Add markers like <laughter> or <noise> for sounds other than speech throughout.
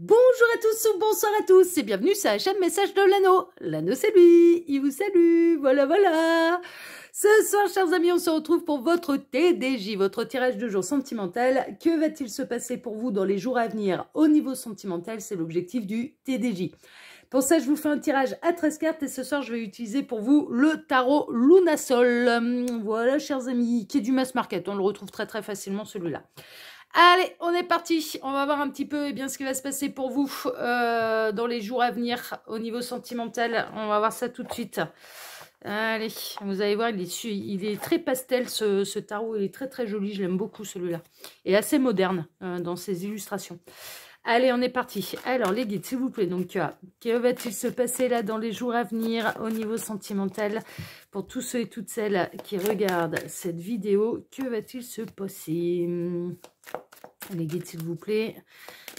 Bonjour à tous ou bonsoir à tous et bienvenue sur chaîne Message de l'anneau. L'anneau c'est lui, il vous salue, voilà voilà. Ce soir, chers amis, on se retrouve pour votre TDJ, votre tirage de jour sentimental. Que va-t-il se passer pour vous dans les jours à venir au niveau sentimental C'est l'objectif du TDJ. Pour ça, je vous fais un tirage à 13 cartes et ce soir, je vais utiliser pour vous le tarot Lunasol. Voilà, chers amis, qui est du mass market. On le retrouve très très facilement, celui-là. Allez, on est parti. On va voir un petit peu eh bien, ce qui va se passer pour vous euh, dans les jours à venir au niveau sentimental. On va voir ça tout de suite. Allez, vous allez voir, il est, il est très pastel ce, tarot. Il est très très joli. Je l'aime beaucoup celui-là. Et assez moderne euh, dans ses illustrations. Allez, on est parti. Alors, les guides, s'il vous plaît. Donc, euh, que va-t-il se passer là dans les jours à venir au niveau sentimental Pour tous ceux et toutes celles qui regardent cette vidéo, que va-t-il se passer Les guides, s'il vous plaît.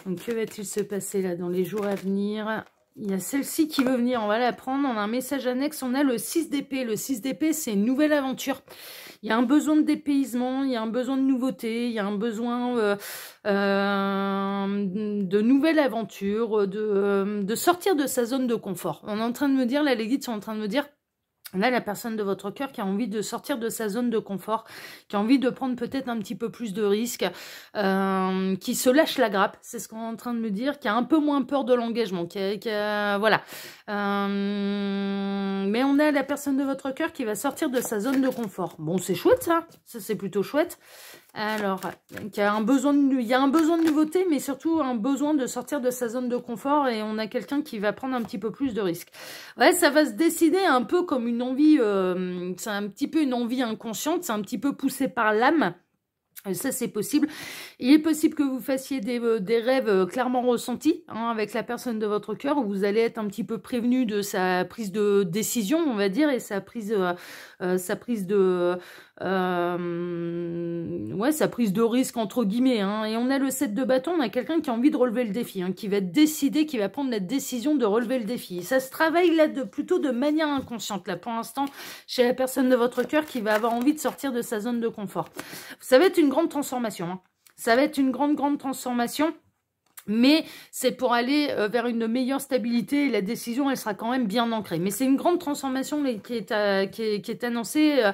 Donc, que va-t-il se passer là dans les jours à venir il y a celle-ci qui veut venir, on va la prendre. On a un message annexe, on a le 6 d'épée. Le 6 d'épée, c'est une nouvelle aventure il y a un besoin de dépaysement, il y a un besoin de nouveauté, il y a un besoin euh, euh, de nouvelles aventures, de, euh, de, sortir de sa zone de confort. On est en train de me dire, là, les guides sont en train de me dire, on a la personne de votre cœur qui a envie de sortir de sa zone de confort, qui a envie de prendre peut-être un petit peu plus de risques, euh, qui se lâche la grappe, c'est ce qu'on est en train de me dire, qui a un peu moins peur de l'engagement, qui, euh, voilà. Euh, mais on a la personne de votre cœur qui va sortir de sa zone de confort. Bon, c'est chouette ça, ça c'est plutôt chouette. Alors, il y, a un besoin de, il y a un besoin de nouveauté, mais surtout un besoin de sortir de sa zone de confort et on a quelqu'un qui va prendre un petit peu plus de risques. Ouais, ça va se décider un peu comme une envie, euh, c'est un petit peu une envie inconsciente, c'est un petit peu poussé par l'âme. Ça, c'est possible. Il est possible que vous fassiez des, euh, rêves euh, clairement ressentis hein, avec la personne de votre cœur, où vous allez être un petit peu prévenu de sa prise de décision, on va dire, et sa prise, euh, sa prise de... ouais, sa prise de risque, entre guillemets. Hein. Et on a le 7 de bâton, on a quelqu'un qui a envie de relever le défi, hein, qui va décider, qui va prendre la décision de relever le défi. ça se travaille là de, plutôt de manière inconsciente, là, pour l'instant, chez la personne de votre cœur qui va avoir envie de sortir de sa zone de confort. Ça va être une grande transformation. Hein. Ça va être une grande, grande transformation mais c'est pour aller euh, vers une meilleure stabilité et la décision, elle sera quand même bien ancrée. Mais c'est une grande transformation euh, qui est, qui, est, annoncée. Euh,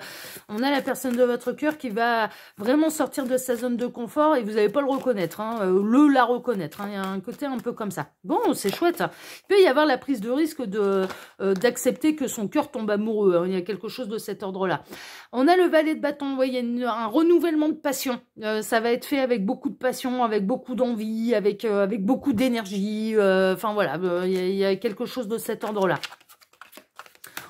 on a la personne de votre cœur qui va vraiment sortir de sa zone de confort et vous n'allez pas le reconnaître, hein, le la reconnaître. Hein. Il y a un côté un peu comme ça. Bon, c'est chouette. Il peut y avoir la prise de risque d'accepter de, que son cœur tombe amoureux. Hein. Il y a quelque chose de cet ordre-là. On a le valet de bâton. Vous voyez, un renouvellement de passion. ça va être fait avec beaucoup de passion, avec beaucoup d'envie, avec avec beaucoup d'énergie. Euh, enfin voilà, euh, il y, y, a quelque chose de cet ordre-là.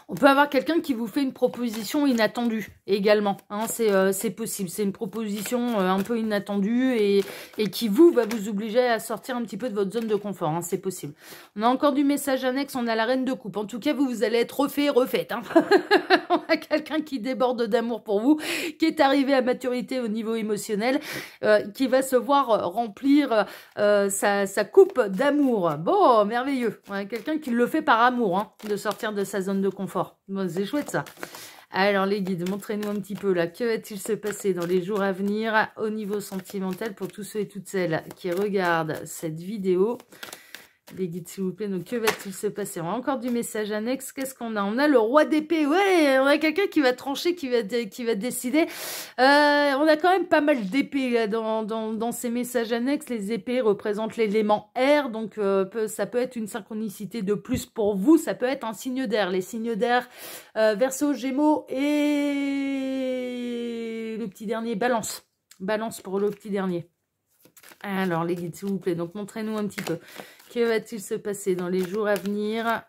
On peut avoir quelqu'un qui vous fait une proposition inattendue également. Hein, c'est euh, possible. C'est une proposition euh, un peu inattendue et, et, qui vous va vous obliger à sortir un petit peu de votre zone de confort. Hein, c'est possible. On a encore du message annexe. On a la reine de coupe. En tout cas, vous, vous allez être refait et refaite. Hein. <laughs> on a quelqu'un qui déborde d'amour pour vous, qui est arrivé à maturité au niveau émotionnel, euh, qui va se voir remplir sa, sa, coupe d'amour. Bon, merveilleux. On a quelqu'un qui le fait par amour hein, de sortir de sa zone de confort c'est chouette ça. Alors les guides, montrez-nous un petit peu là, que va-t-il se passer dans les jours à venir au niveau sentimental pour tous ceux et toutes celles qui regardent cette vidéo les guides, s'il vous plaît. Donc, que va-t-il se passer On a encore du message annexe. Qu'est-ce qu'on a On a le roi d'épée. Ouais, on a quelqu'un qui va trancher, qui va, qui va décider. Euh, on a quand même pas mal d'épées dans, dans, ces messages annexes. Les épées représentent l'élément air. Donc, euh, ça peut être une synchronicité de plus pour vous. Ça peut être un signe d'air. Les signes d'air, euh, verso, gémeaux et le petit dernier, balance. Balance pour le petit dernier. Alors, les guides, s'il vous plaît. Donc, montrez-nous un petit peu. Que va-t-il se passer dans les jours à venir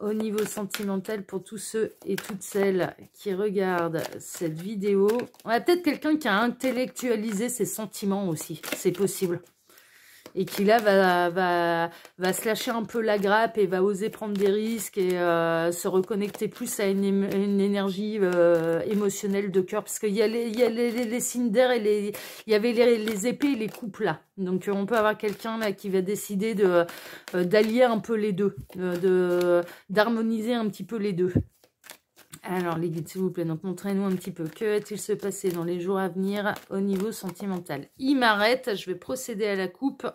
au niveau sentimental pour tous ceux et toutes celles qui regardent cette vidéo On a peut-être quelqu'un qui a intellectualisé ses sentiments aussi. C'est possible et qui là va, va, va se lâcher un peu la grappe et va oser prendre des risques et euh, se reconnecter plus à une, énergie euh, émotionnelle de cœur. Parce qu'il y a les, y les, et les, il y avait les, épées et les coupes là. Donc on peut avoir quelqu'un là qui va décider euh, d'allier un peu les deux, de d'harmoniser un petit peu les deux. Alors, les guides, s'il vous plaît, donc montrez-nous un petit peu. Que va-t-il se passer dans les jours à venir au niveau sentimental Il m'arrête, je vais procéder à la coupe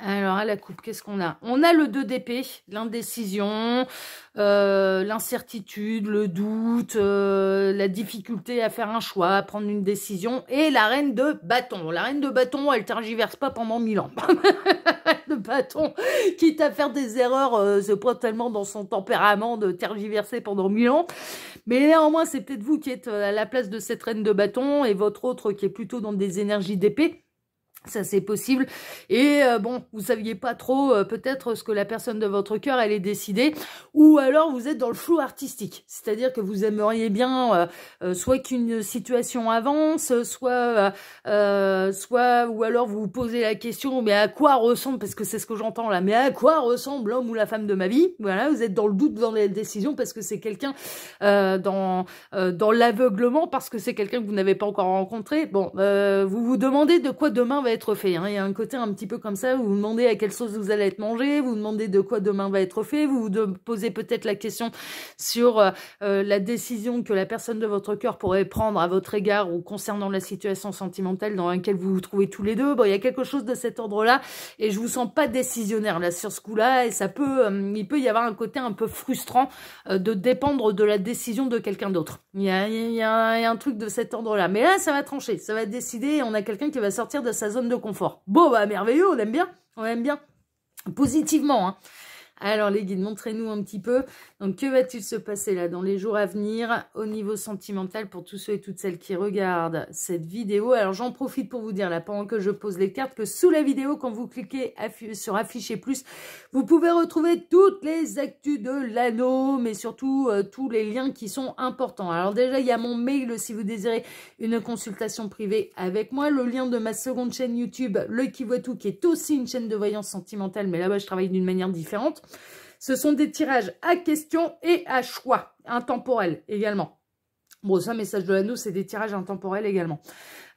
alors, à la coupe, qu'est-ce qu'on a On a le 2 d'épée, l'indécision, euh, l'incertitude, le doute, euh, la difficulté à faire un choix, à prendre une décision, et la reine de bâton. La reine de bâton, elle tergiverse pas pendant mille ans. <laughs> de bâton, quitte à faire des erreurs, euh, c'est pas tellement dans son tempérament de tergiverser pendant mille ans. Mais néanmoins, c'est peut-être vous qui êtes euh, à la place de cette reine de bâton, et votre autre qui est plutôt dans des énergies d'épée. Ça, c'est possible. Et euh, bon, vous saviez pas trop euh, peut-être ce que la personne de votre cœur allait décider. Ou alors, vous êtes dans le flou artistique. C'est-à-dire que vous aimeriez bien euh, soit qu'une situation avance, soit, soit, ou alors vous vous posez la question, mais à quoi ressemble, parce que c'est ce que j'entends là, mais à quoi ressemble l'homme ou la femme de ma vie Voilà, vous êtes dans le doute dans la décision parce que c'est quelqu'un dans, dans l'aveuglement, parce que c'est quelqu'un que vous n'avez pas encore rencontré. Bon, vous vous demandez de quoi demain va être fait. Hein. Il y a un côté un petit peu comme ça, vous vous demandez à quelle sauce vous allez être mangé, vous vous demandez de quoi demain va être fait, vous vous posez peut-être la question sur euh, euh, la décision que la personne de votre cœur pourrait prendre à votre égard ou concernant la situation sentimentale dans laquelle vous vous trouvez tous les deux. Bon, il y a quelque chose de cet ordre-là et je vous sens pas décisionnaire là sur ce coup-là et ça peut, euh, il peut y avoir un côté un peu frustrant de dépendre de la décision de quelqu'un d'autre. Il, il y a un truc de cet ordre-là. Mais là, ça va trancher, ça va décider et on a quelqu'un qui va sortir de sa zone de confort. Bon, bah merveilleux, on aime bien, on aime bien. Positivement, hein. Alors les guides, montrez-nous un petit peu. Donc que va-t-il se passer là dans les jours à venir au niveau sentimental pour tous ceux et toutes celles qui regardent cette vidéo Alors j'en profite pour vous dire là pendant que je pose les cartes que sous la vidéo quand vous cliquez sur afficher plus, vous pouvez retrouver toutes les actus de l'anneau mais surtout euh, tous les liens qui sont importants. Alors déjà il y a mon mail si vous désirez une consultation privée avec moi, le lien de ma seconde chaîne YouTube Le Qui Voit Tout qui est aussi une chaîne de voyance sentimentale mais là-bas je travaille d'une manière différente. Ce sont des tirages à question et à choix, intemporels également. Bon, ça, message de l'anneau, c'est des tirages intemporels également.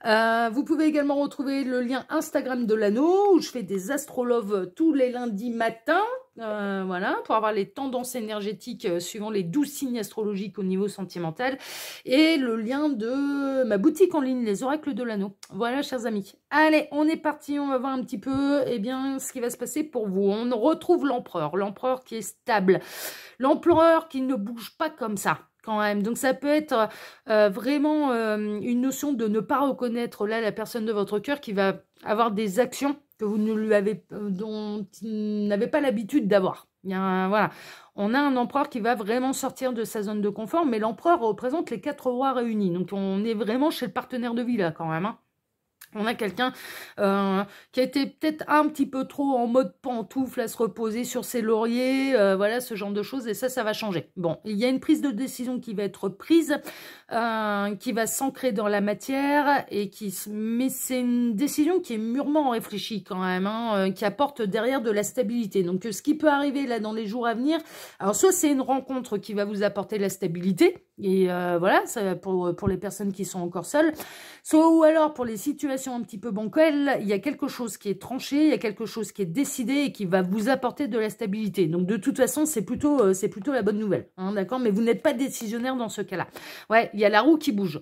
Euh, vous pouvez également retrouver le lien Instagram de l'anneau, où je fais des astroloves tous les lundis matin, euh, voilà, pour avoir les tendances énergétiques euh, suivant les douze signes astrologiques au niveau sentimental, et le lien de ma boutique en ligne, les oracles de l'anneau. Voilà, chers amis. Allez, on est parti, on va voir un petit peu eh bien, ce qui va se passer pour vous. On retrouve l'empereur, l'empereur qui est stable, l'empereur qui ne bouge pas comme ça. Donc ça peut être euh, vraiment euh, une notion de ne pas reconnaître là la personne de votre cœur qui va avoir des actions que vous ne lui avez, euh, dont pas l'habitude d'avoir. Voilà. On a un empereur qui va vraiment sortir de sa zone de confort, mais l'empereur représente les quatre rois réunis. Donc on est vraiment chez le partenaire de vie là quand même. Hein. On a quelqu'un euh, qui a été peut-être un petit peu trop en mode pantoufle à se reposer sur ses lauriers, euh, voilà, ce genre de choses, et ça, ça va changer. Bon, il y a une prise de décision qui va être prise, euh, qui va s'ancrer dans la matière, et qui, mais c'est une décision qui est mûrement réfléchie quand même, hein, qui apporte derrière de la stabilité. Donc, ce qui peut arriver là dans les jours à venir, alors soit c'est une rencontre qui va vous apporter la stabilité, et euh, voilà, ça, pour, pour, les personnes qui sont encore seules. Soit ou alors pour les situations un petit peu bancales, il y a quelque chose qui est tranché, il y a quelque chose qui est décidé et qui va vous apporter de la stabilité. Donc de toute façon, c'est plutôt, euh, c'est plutôt la bonne nouvelle. Hein, D'accord Mais vous n'êtes pas décisionnaire dans ce cas-là. Ouais, il y a la roue qui bouge.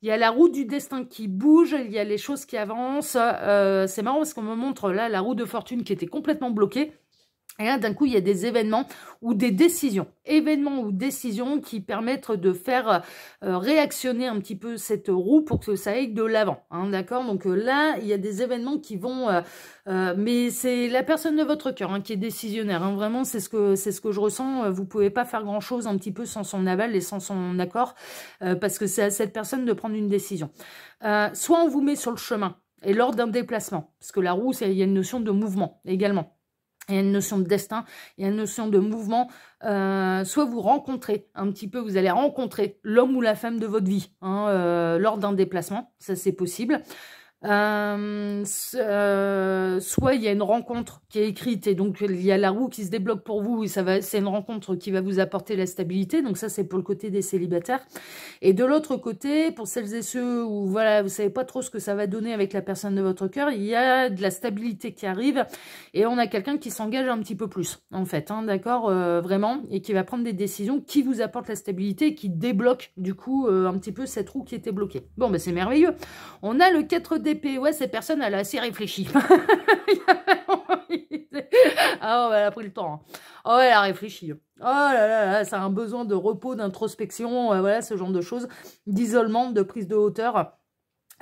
Il y a la roue du destin qui bouge, il y a les choses qui avancent. Euh, c'est marrant parce qu'on me montre là la roue de fortune qui était complètement bloquée. Et là, d'un coup, il y a des événements ou des décisions, événements ou décisions qui permettent de faire euh, réactionner un petit peu cette roue pour que ça aille de l'avant, hein, d'accord Donc euh, là, il y a des événements qui vont, euh, mais c'est la personne de votre cœur hein, qui est décisionnaire, hein. vraiment, c'est ce que c'est ce que je ressens, vous pouvez pas faire grand-chose un petit peu sans son aval et sans son accord, parce que c'est à cette personne de prendre une décision. soit on vous met sur le chemin, et lors d'un déplacement, parce que la roue, il y a une notion de mouvement également. Il y a une notion de destin, il y a une notion de mouvement. Euh, soit vous rencontrez un petit peu, vous allez rencontrer l'homme ou la femme de votre vie hein, euh, lors d'un déplacement, ça c'est possible. Euh, euh, soit il y a une rencontre qui est écrite et donc il y a la roue qui se débloque pour vous et ça va, c'est une rencontre qui va vous apporter la stabilité. Donc ça c'est pour le côté des célibataires. Et de l'autre côté, pour celles et ceux où voilà vous savez pas trop ce que ça va donner avec la personne de votre cœur, il y a de la stabilité qui arrive et on a quelqu'un qui s'engage un petit peu plus en fait, hein, d'accord, euh, vraiment et qui va prendre des décisions qui vous apportent la stabilité qui débloque du coup un petit peu cette roue qui était bloquée. Bon ben c'est merveilleux. On a le 4 d Ouais, cette personne, elle a assez réfléchi. <laughs> ah elle a pris le temps. Oh, elle a réfléchi. Oh là là, ça a un besoin de repos, d'introspection, voilà, ce genre de choses, d'isolement, de prise de hauteur.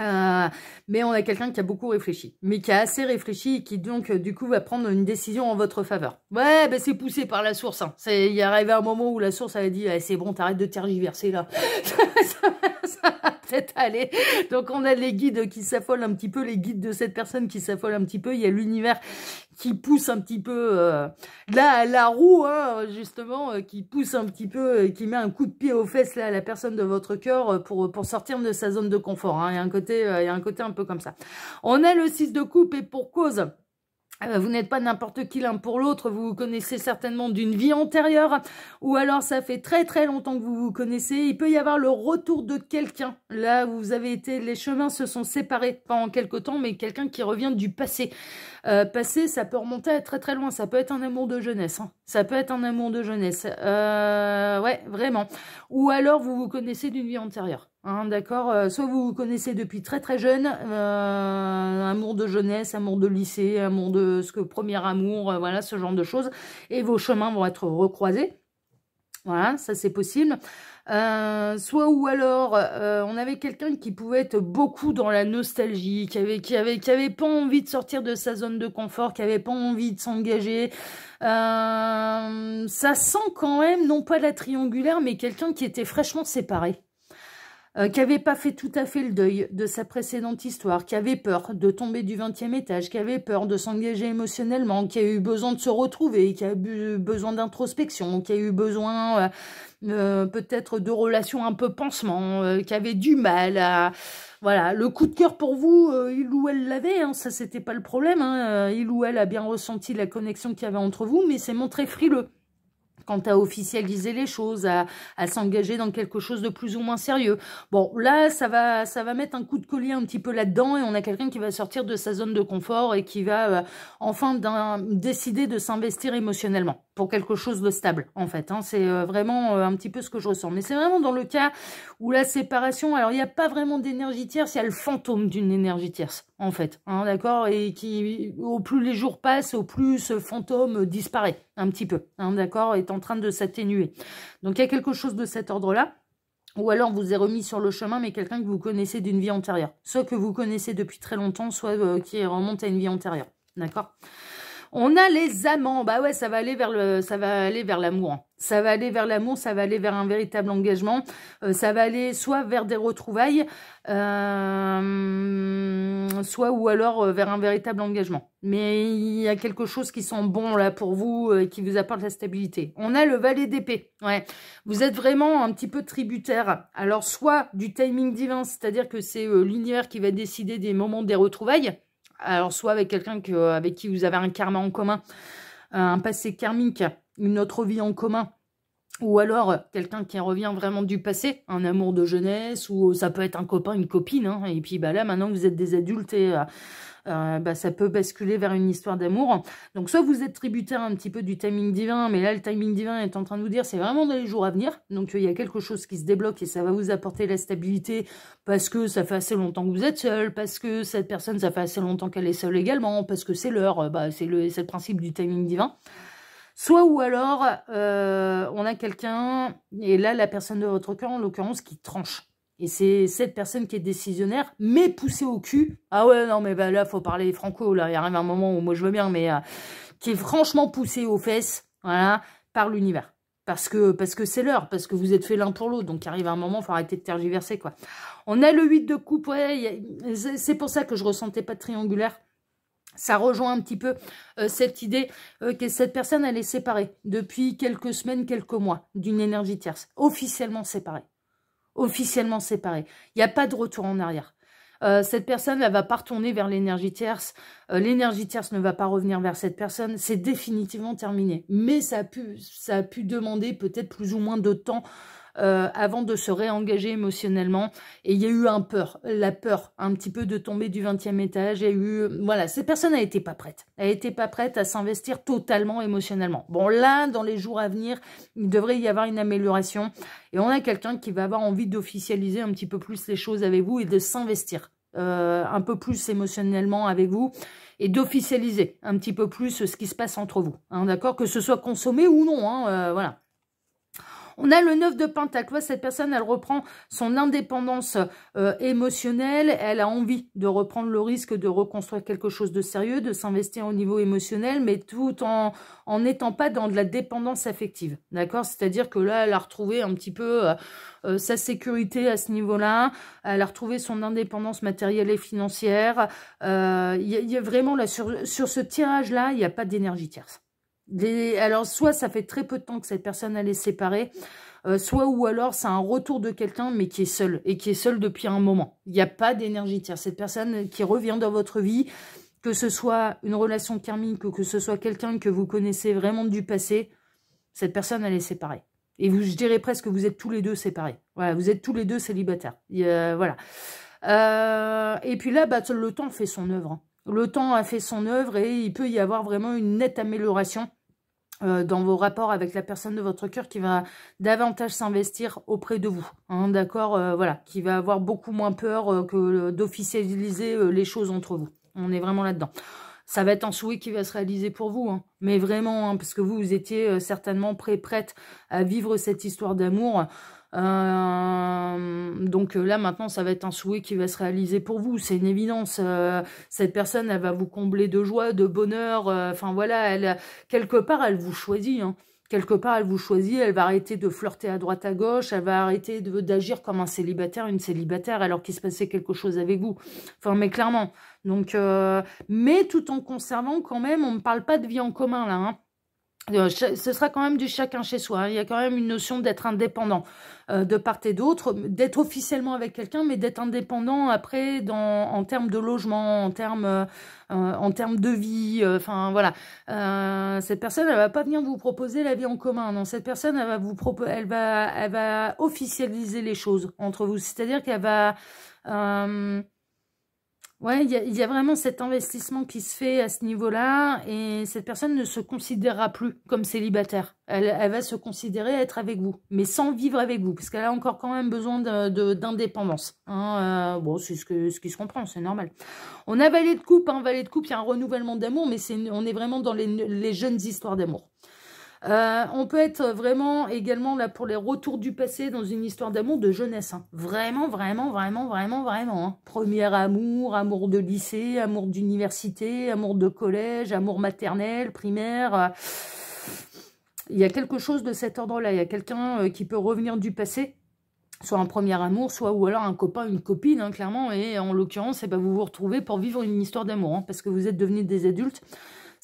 Euh, mais on a quelqu'un qui a beaucoup réfléchi, mais qui a assez réfléchi et qui donc euh, du coup va prendre une décision en votre faveur. Ouais, ben c'est poussé par la source. Hein. C'est il est arrivé un moment où la source elle a dit eh, c'est bon, t'arrêtes de tergiverser là. <laughs> Donc on a les guides qui s'affolent un petit peu, les guides de cette personne qui s'affolent un petit peu. Il y a l'univers qui pousse un petit peu euh, là la roue hein, justement euh, qui pousse un petit peu et euh, qui met un coup de pied aux fesses là à la personne de votre cœur pour pour sortir de sa zone de confort hein. il y a un côté il y a un côté un peu comme ça on a le 6 de coupe et pour cause ah bah, vous n'êtes pas n'importe qui l'un pour l'autre, vous vous connaissez certainement d'une vie antérieure, ou alors ça fait très très longtemps que vous vous connaissez. Il peut y avoir le retour de quelqu'un, là où vous avez été, les chemins se sont séparés pendant quelque temps, mais quelqu'un qui revient du passé. Euh, passé, ça peut remonter à très très loin, ça peut être un amour de jeunesse, hein. ça peut être un amour de jeunesse, euh, ouais, vraiment. Ou alors vous vous connaissez d'une vie antérieure. Hein, d'accord euh, Soit vous vous connaissez depuis très très jeune, euh, amour de jeunesse, amour de lycée, amour de ce que premier amour, euh, voilà, ce genre de choses. Et vos chemins vont être recroisés. Voilà, ça c'est possible. soit ou alors, on avait quelqu'un qui pouvait être beaucoup dans la nostalgie, qui avait, qui avait, qui avait pas envie de sortir de sa zone de confort, qui avait pas envie de s'engager. ça sent quand même, non pas la triangulaire, mais quelqu'un qui était fraîchement séparé. Euh, qui n'avait pas fait tout à fait le deuil de sa précédente histoire, qui avait peur de tomber du 20e étage, qui avait peur de s'engager émotionnellement, qui a eu besoin de se retrouver, qui a eu besoin d'introspection, qui a eu besoin euh, euh, peut-être de relations un peu pansement, qui avait du mal à... Voilà, le coup de cœur pour vous, il ou elle l'avait, hein, ça c'était pas le problème, hein, il ou elle a bien ressenti la connexion qu'il y avait entre vous, mais c'est montré frileux quant à officialiser les choses, à, s'engager dans quelque chose de plus ou moins sérieux. Bon, là, ça va, ça va mettre un coup de collier un petit peu là-dedans et on a quelqu'un qui va sortir de sa zone de confort et qui va euh, enfin décider de s'investir émotionnellement pour quelque chose de stable, en fait. Hein. C'est euh, vraiment euh, un petit peu ce que je ressens. Mais c'est vraiment dans le cas où la séparation, alors il n'y a pas vraiment d'énergie tierce, il y a le fantôme d'une énergie tierce en fait, hein, d'accord Et qui, au plus les jours passent, au plus ce fantôme disparaît un petit peu, hein, d'accord Est en train de s'atténuer. Donc, il y a quelque chose de cet ordre-là. Ou alors vous est remis sur le chemin, mais quelqu'un que vous connaissez d'une vie antérieure. Soit que vous connaissez depuis très longtemps, soit euh, qui remonte à une vie antérieure. D'accord on a les amants. Bah ouais, ça va aller vers le, ça va aller vers l'amour. Hein. Ça va aller vers l'amour, ça va aller vers un véritable engagement. Euh, ça va aller soit vers des retrouvailles, euh, soit ou alors euh, vers un véritable engagement. Mais il y a quelque chose qui sent bon là pour vous et qui vous apporte la stabilité. On a le valet d'épée. Ouais. Vous êtes vraiment un petit peu tributaire. Alors soit du timing divin, c'est-à-dire que c'est l'univers qui va décider des moments des retrouvailles alors, soit avec quelqu'un avec qui vous avez un karma en commun, un passé karmique, une autre vie en commun, ou alors quelqu'un qui revient vraiment du passé, un amour de jeunesse, ou ça peut être un copain, une copine, hein. et puis bah là maintenant vous êtes des adultes et euh, euh, bah, ça peut basculer vers une histoire d'amour. Donc soit vous êtes tributaire un petit peu du timing divin, mais là le timing divin est en train de vous dire c'est vraiment dans les jours à venir. Donc il y a quelque chose qui se débloque et ça va vous apporter la stabilité parce que ça fait assez longtemps que vous êtes seul, parce que cette personne ça fait assez longtemps qu'elle est seule également, parce que c'est l'heure, bah, c'est le, principe du timing divin. Soit ou alors, euh, on a quelqu'un, et là, la personne de votre cœur, en l'occurrence, qui tranche. Et c'est cette personne qui est décisionnaire, mais poussée au cul. Ah ouais, non, mais là, bah, là, faut parler franco. Là, il arrive un moment où moi, je veux bien, mais euh, qui est franchement poussée aux fesses, voilà, par l'univers. Parce que parce que c'est l'heure, parce que vous êtes fait l'un pour l'autre. Donc, il arrive un moment, il faut arrêter de tergiverser, quoi. On a le 8 de coupe. Ouais, c'est pour ça que je ressentais pas triangulaire ça rejoint un petit peu euh, cette idée euh, que cette personne, elle est séparée depuis quelques semaines, quelques mois d'une énergie tierce, officiellement séparée officiellement séparés. Il n'y a pas de retour en arrière. Euh, cette personne ne va pas retourner vers l'énergie tierce, euh, l'énergie tierce ne va pas revenir vers cette personne, c'est définitivement terminé. Mais ça pu, ça a pu demander peut-être plus ou moins de temps euh, avant de se réengager émotionnellement. Et il y a eu un peur, la peur un petit peu de tomber du 20e étage. Il y a eu, voilà, cette personne été pas prête. Elle n'était pas prête à s'investir totalement émotionnellement. Bon, là, dans les jours à venir, il devrait y avoir une amélioration. Et on a quelqu'un qui va avoir envie d'officialiser un petit peu plus les choses avec vous et de s'investir. Euh, un peu plus émotionnellement avec vous et d'officialiser un petit peu plus ce qui se passe entre vous. Hein, d'accord Que ce soit consommé ou non, hein, euh, voilà. On a le 9 de Pentacle. cette personne, elle reprend son indépendance euh, émotionnelle. Elle a envie de reprendre le risque de reconstruire quelque chose de sérieux, de s'investir au niveau émotionnel, mais tout en n'étant pas dans de la dépendance affective. D'accord C'est-à-dire que là, elle a retrouvé un petit peu euh, euh, sa sécurité à ce niveau-là. Elle a retrouvé son indépendance matérielle et financière. Il y, a vraiment, là, sur ce tirage-là, il n'y a pas d'énergie tierce alors, soit ça fait très peu de temps que cette personne elle est séparée, euh, soit ou alors c'est un retour de quelqu'un, mais qui est seul, et qui est seul depuis un moment. Il n'y a pas d'énergie tiers. Cette personne qui revient dans votre vie, que ce soit une relation karmique ou que ce soit quelqu'un que vous connaissez vraiment du passé, cette personne, elle est séparée. Et vous, je dirais presque que vous êtes tous les deux séparés. Voilà, vous êtes tous les deux célibataires. Et voilà. Euh, et puis là, bah, le temps fait son œuvre. Hein. Le temps a fait son œuvre et il peut y avoir vraiment une nette amélioration euh, dans vos rapports avec la personne de votre cœur qui va davantage s'investir auprès de vous, hein, d'accord euh, Voilà, qui va avoir beaucoup moins peur euh, que d'officialiser les choses entre vous. On est vraiment là-dedans. Ça va être un souhait qui va se réaliser pour vous, hein, mais vraiment, hein, parce que vous, vous étiez certainement prêt, prête à vivre cette histoire d'amour. Euh, donc euh, là, maintenant, ça va être un souhait qui va se réaliser pour vous. C'est une évidence. Euh, cette personne, elle va vous combler de joie, de bonheur. Enfin voilà, elle, quelque part, elle vous choisit. Hein. Quelque part, elle vous choisit. Elle va arrêter de flirter à droite, à gauche. Elle va arrêter d'agir comme un célibataire, une célibataire, alors qu'il se passait quelque chose avec vous. Enfin, mais clairement. Donc, mais tout en conservant quand même, on ne parle pas de vie en commun là. Hein. Euh, ce sera quand même du chacun chez soi. Hein. Il y a quand même une notion d'être indépendant euh, de part et d'autre, d'être officiellement avec quelqu'un, mais d'être indépendant après dans, en termes de logement, en termes, euh, en termes de vie. Enfin voilà, cette personne elle va pas venir vous proposer la vie en commun. Non, cette personne elle va vous elle va, elle va officialiser les choses entre vous. C'est-à-dire qu'elle va Ouais, il y, a vraiment cet investissement qui se fait à ce niveau-là et cette personne ne se considérera plus comme célibataire. Elle, va se considérer être avec vous, mais sans vivre avec vous, parce qu'elle a encore quand même besoin d'indépendance. Hein, euh, bon, c'est ce, qui se comprend, c'est normal. On a valet de coupe, un valet de coupe, il y a un renouvellement d'amour, mais on est vraiment dans les jeunes histoires d'amour. Euh, on peut être vraiment également là pour les retours du passé dans une histoire d'amour de jeunesse. Hein. Vraiment, vraiment, vraiment, vraiment, vraiment. Hein. Premier amour, amour de lycée, amour d'université, amour de collège, amour maternel, primaire. Euh, il y a quelque chose de cet ordre-là. Il y a quelqu'un euh, qui peut revenir du passé soit un premier amour, soit ou alors un copain, une copine, hein, clairement. Et en l'occurrence, eh ben, vous vous retrouvez pour vivre une histoire d'amour, parce que vous êtes devenus des adultes.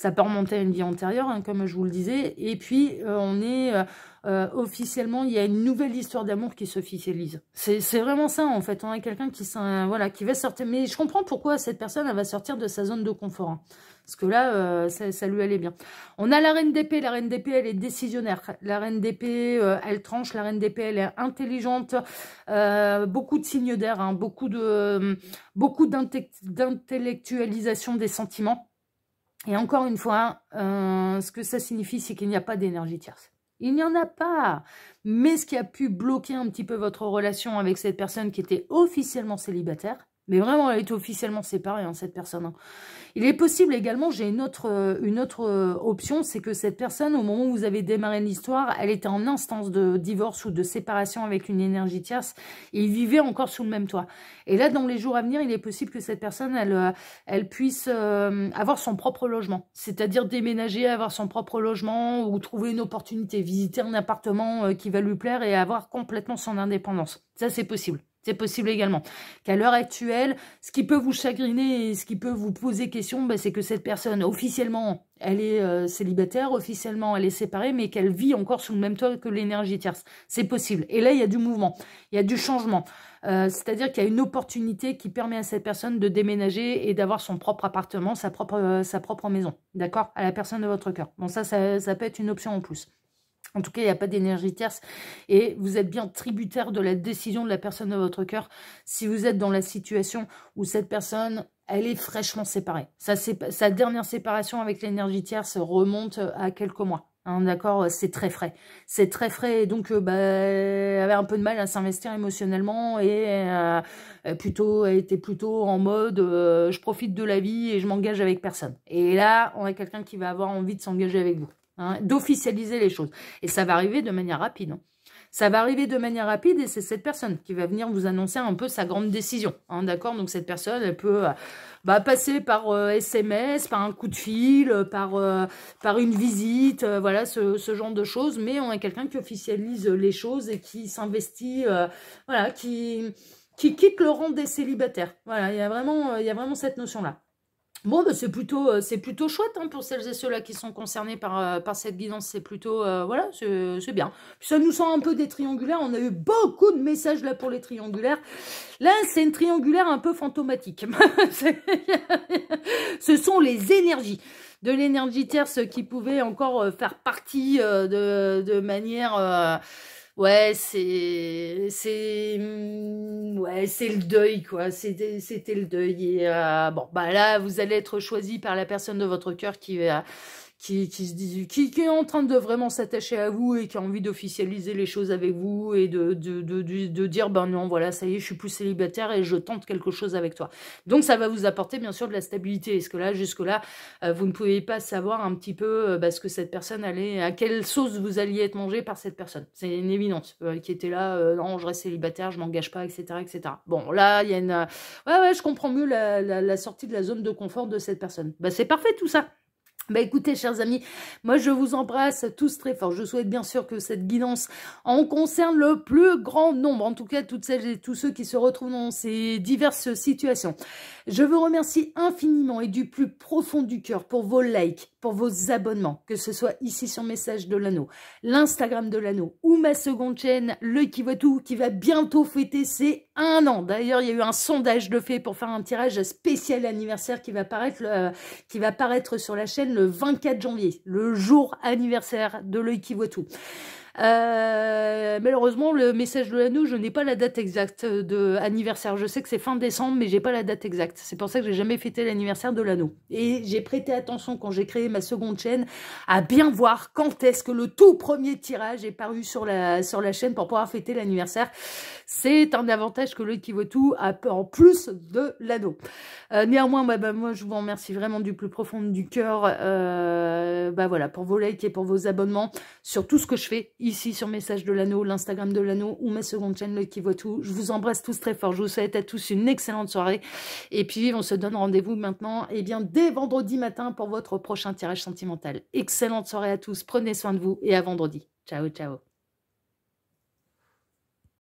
Ça peut remonter à une vie antérieure, hein, comme je vous le disais. Et puis, euh, on est... Euh, euh, officiellement, il y a une nouvelle histoire d'amour qui s'officialise. C'est vraiment ça, en fait. On hein. a quelqu'un qui, voilà, qui va sortir. Mais je comprends pourquoi cette personne, elle va sortir de sa zone de confort. Hein. Parce que là, ça, lui allait bien. On a la reine d'épée. La reine d'épée, elle est décisionnaire. La reine d'épée, elle tranche. La reine d'épée, elle est intelligente. beaucoup de signes d'air. Beaucoup d'intellectualisation de, beaucoup des sentiments. Et encore une fois, euh, ce que ça signifie, c'est qu'il n'y a pas d'énergie tierce. Il n'y en a pas. Mais ce qui a pu bloquer un petit peu votre relation avec cette personne qui était officiellement célibataire, mais vraiment, elle est officiellement séparée, hein, cette personne. Hein. Il est possible également, j'ai une autre, euh, une autre euh, option, c'est que cette personne, au moment où vous avez démarré l'histoire, elle était en instance de divorce ou de séparation avec une énergie tierce. il vivait encore sous le même toit. Et là, dans les jours à venir, il est possible que cette personne, elle, euh, elle puisse avoir son propre logement. C'est-à-dire déménager, avoir son propre logement ou trouver une opportunité, visiter un appartement qui va lui plaire et avoir complètement son indépendance. Ça, c'est possible. C'est possible également. Qu'à l'heure actuelle, ce qui peut vous chagriner et ce qui peut vous poser question, ben, c'est que cette personne, officiellement, elle est euh, célibataire, officiellement, elle est séparée, mais qu'elle vit encore sous le même toit que l'énergie tierce. C'est possible. Et là, il y a du mouvement, il y a du changement. Euh, c'est-à-dire qu'il y a une opportunité qui permet à cette personne de déménager et d'avoir son propre appartement, sa propre, euh, sa propre maison, d'accord À la personne de votre cœur. Bon, ça, ça peut être une option en plus. En tout cas, il n'y a pas d'énergie tierce et vous êtes bien tributaire de la décision de la personne de votre cœur si vous êtes dans la situation où cette personne, elle est fraîchement séparée. Sa, dernière séparation avec l'énergie tierce remonte euh, à quelques mois. Hein, d'accord euh, C'est très frais. C'est très frais et donc euh, bah, elle avait un peu de mal à s'investir émotionnellement et plutôt, elle était plutôt en mode je profite de la vie et je m'engage avec personne. Et là, on a quelqu'un qui va avoir envie de s'engager avec vous. Hein, d'officialiser les choses. Et ça va arriver de manière rapide. Hein. Ça va arriver de manière rapide et c'est cette personne qui va venir vous annoncer un peu sa grande décision. Hein, d'accord Donc cette personne, elle peut euh, bah, passer par SMS, euh, par un coup de fil, euh, par, par une visite, voilà, ce, genre de choses. Mais on a quelqu'un qui officialise les choses et qui s'investit, voilà, qui, qui quitte le rang des célibataires. Voilà, il y vraiment, il y a vraiment cette notion-là. Bon, bah, c'est plutôt, euh, c'est plutôt chouette hein, pour celles et ceux-là qui sont concernés par, euh, par cette guidance. C'est plutôt, euh, voilà, c'est bien. ça nous sent un peu des triangulaires. On a eu beaucoup de messages là pour les triangulaires. Là, c'est une triangulaire un peu fantomatique. <laughs> Ce sont les énergies de l'énergie terse qui pouvaient encore faire partie de, de manière ouais, c'est, c'est, mm, ouais, c'est le deuil, quoi. C'était, c'était le deuil. Et euh, bon, bah là, vous allez être choisi par la personne de votre cœur qui va qui, se qui, qui, est en train de vraiment s'attacher à vous et qui a envie d'officialiser les choses avec vous et de, de, dire, ben non, voilà, ça y est, je suis plus célibataire et je tente quelque chose avec toi. Donc, ça va vous apporter, bien sûr, de la stabilité. Est-ce que là, jusque-là, euh, vous ne pouvez pas savoir un petit peu euh, bah, ce que cette personne allait, à quelle sauce vous alliez être mangé par cette personne C'est une évidence. Euh, qui était là, non, je reste célibataire, je m'engage pas, etc., etc. Bon, là, il y a une... Ouais, ouais, je comprends mieux la, la sortie de la zone de confort de cette personne. Bah, c'est parfait tout ça bah, écoutez, chers amis, moi je vous embrasse tous très fort. Je souhaite bien sûr que cette guidance en concerne le plus grand nombre, en tout cas toutes celles et tous ceux qui se retrouvent dans ces diverses situations. Je vous remercie infiniment et du plus profond du cœur pour vos likes, pour vos abonnements, que ce soit ici sur Message de l'Anneau, l'Instagram de l'Anneau ou ma seconde chaîne, Le Qui Voit Tout, qui va bientôt fêter ses un an. D'ailleurs, il y a eu un sondage de fait pour faire un tirage spécial anniversaire qui va paraître, euh, qui va paraître sur la chaîne le 24 janvier, le jour anniversaire de l'œil qui voit tout. Euh, malheureusement, le message de l'anneau, je n'ai pas la date exacte de anniversaire. Je sais que c'est fin décembre, mais j'ai pas la date exacte. C'est pour ça que j'ai jamais fêté l'anniversaire de l'anneau. Et j'ai prêté attention quand j'ai créé ma seconde chaîne à bien voir quand est-ce que le tout premier tirage est paru sur la, sur la chaîne pour pouvoir fêter l'anniversaire. C'est un avantage que le qui tout a en plus de l'anneau. Euh, néanmoins, bah, bah, moi, je vous remercie vraiment du plus profond du cœur. Euh, bah voilà, pour vos likes et pour vos abonnements sur tout ce que je fais ici sur Message de l'Anneau, l'Instagram de l'Anneau ou ma seconde chaîne, qui voit tout. Je vous embrasse tous très fort. Je vous souhaite à tous une excellente soirée. Et puis, on se donne rendez-vous maintenant, et eh bien, dès vendredi matin pour votre prochain tirage sentimental. Excellente soirée à tous. Prenez soin de vous et à vendredi. Ciao, ciao.